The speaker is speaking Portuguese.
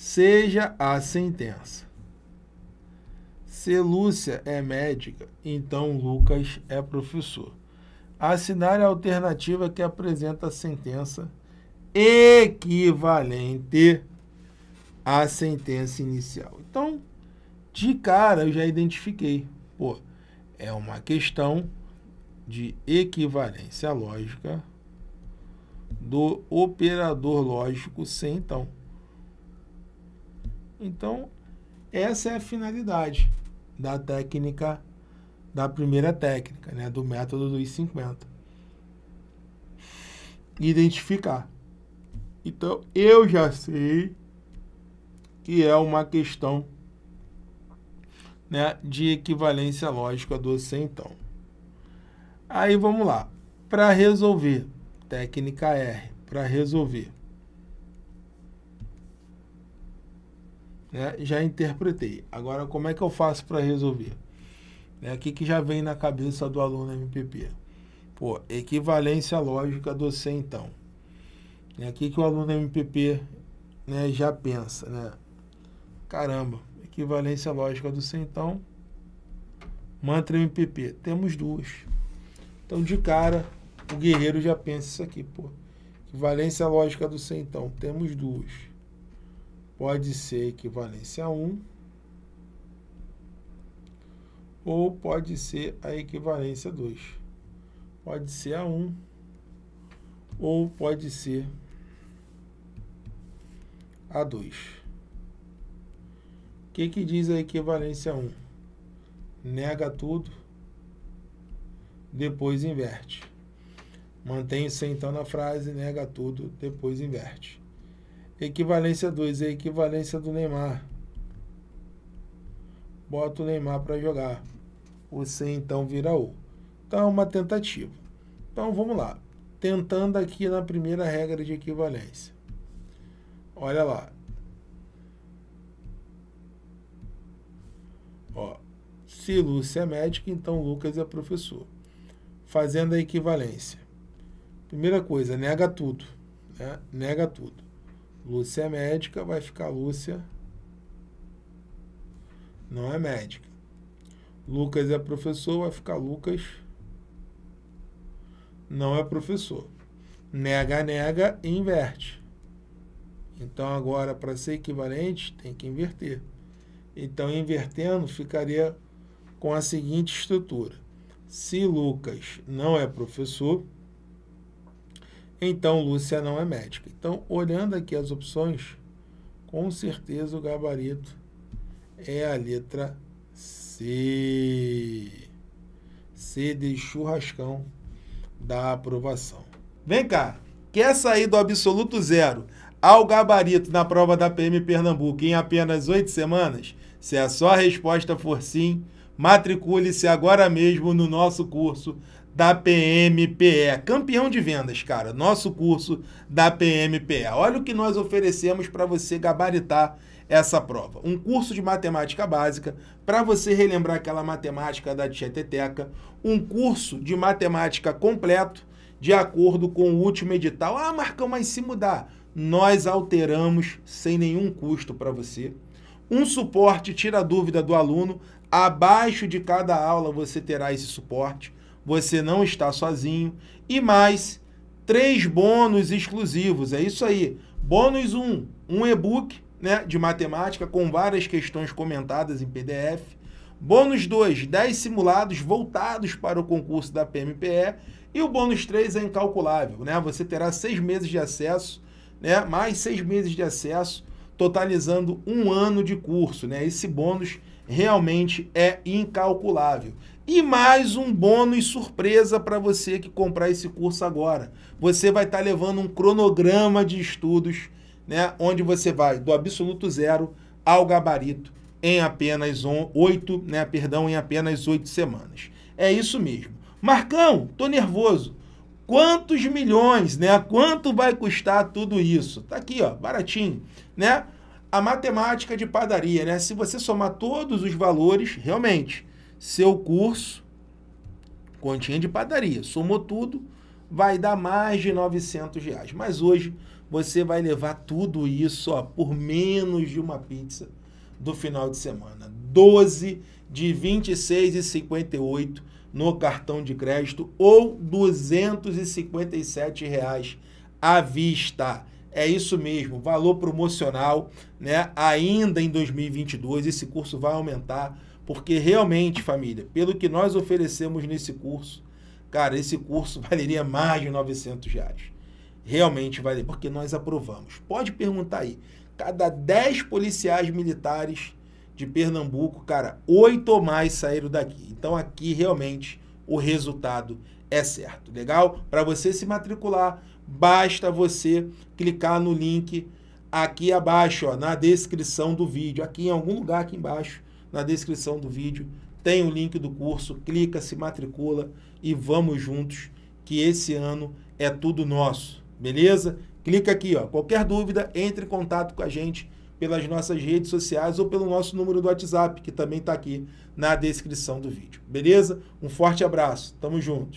seja a sentença. Se Lúcia é médica, então Lucas é professor. Assinale a alternativa que apresenta a sentença equivalente à sentença inicial. Então, de cara eu já identifiquei. Pô, é uma questão de equivalência lógica do operador lógico sem então. Então, essa é a finalidade da técnica, da primeira técnica, né, do método dos 50. Identificar. Então, eu já sei que é uma questão né, de equivalência lógica do então Aí vamos lá. Para resolver, técnica R, para resolver. Né? Já interpretei. Agora, como é que eu faço para resolver? Né? O que, que já vem na cabeça do aluno MPP? Pô, equivalência lógica do C, então. Né? O que, que o aluno MPP né, já pensa? Né? Caramba, equivalência lógica do C, então. Mantra MPP. Temos duas. Então, de cara, o guerreiro já pensa isso aqui, pô. Equivalência lógica do C, então. Temos duas pode ser equivalência a 1 ou pode ser a equivalência 2. Pode ser a 1 ou pode ser a 2. O que, que diz a equivalência 1? Nega tudo, depois inverte. Mantém-se então na frase, nega tudo, depois inverte. Equivalência 2, a é equivalência do Neymar. Bota o Neymar para jogar. O C então vira O. Então é uma tentativa. Então vamos lá. Tentando aqui na primeira regra de equivalência. Olha lá. Ó, se Lúcia é médica, então Lucas é professor. Fazendo a equivalência. Primeira coisa, nega tudo. Né? Nega tudo. Lúcia é médica, vai ficar Lúcia. Não é médica. Lucas é professor, vai ficar Lucas. Não é professor. Nega, nega, inverte. Então agora, para ser equivalente, tem que inverter. Então, invertendo, ficaria com a seguinte estrutura. Se Lucas não é professor, então, Lúcia não é médica. Então, olhando aqui as opções, com certeza o gabarito é a letra C. C de churrascão da aprovação. Vem cá, quer sair do absoluto zero ao gabarito na prova da PM Pernambuco em apenas oito semanas? Se a sua resposta for sim, matricule-se agora mesmo no nosso curso da PMPE, campeão de vendas, cara. Nosso curso da PMPE. Olha o que nós oferecemos para você gabaritar essa prova. Um curso de matemática básica para você relembrar aquela matemática da tieteteca, um curso de matemática completo de acordo com o último edital. Ah, Marcão, mas se mudar, nós alteramos sem nenhum custo para você. Um suporte tira a dúvida do aluno. Abaixo de cada aula você terá esse suporte você não está sozinho. E mais três bônus exclusivos. É isso aí. Bônus 1, um, um e-book né, de matemática com várias questões comentadas em PDF. Bônus 2, 10 simulados voltados para o concurso da PMPE. E o bônus 3 é incalculável, né? Você terá seis meses de acesso, né? Mais seis meses de acesso totalizando um ano de curso. Né? Esse bônus realmente é incalculável. E mais um bônus surpresa para você que comprar esse curso agora. Você vai estar tá levando um cronograma de estudos, né, onde você vai do absoluto zero ao gabarito em apenas on, oito, né, perdão, em apenas oito semanas. É isso mesmo. Marcão, tô nervoso. Quantos milhões, né? Quanto vai custar tudo isso? Tá aqui, ó, baratinho, né? a matemática de padaria, né? Se você somar todos os valores, realmente, seu curso, continha de padaria, somou tudo, vai dar mais de 900 reais. Mas hoje você vai levar tudo isso ó, por menos de uma pizza do final de semana. 12 de 26,58 no cartão de crédito ou R$ 257 reais à vista. É isso mesmo, valor promocional, né? Ainda em 2022 esse curso vai aumentar, porque realmente, família, pelo que nós oferecemos nesse curso, cara, esse curso valeria mais de 900 reais. Realmente vale, porque nós aprovamos. Pode perguntar aí. Cada 10 policiais militares de Pernambuco, cara, oito ou mais saíram daqui. Então aqui realmente o resultado é certo, legal? Para você se matricular, basta você clicar no link aqui abaixo, ó, na descrição do vídeo. Aqui em algum lugar aqui embaixo, na descrição do vídeo, tem o link do curso. Clica, se matricula e vamos juntos que esse ano é tudo nosso. Beleza? Clica aqui, ó. Qualquer dúvida, entre em contato com a gente pelas nossas redes sociais ou pelo nosso número do WhatsApp, que também está aqui na descrição do vídeo. Beleza? Um forte abraço. Tamo juntos.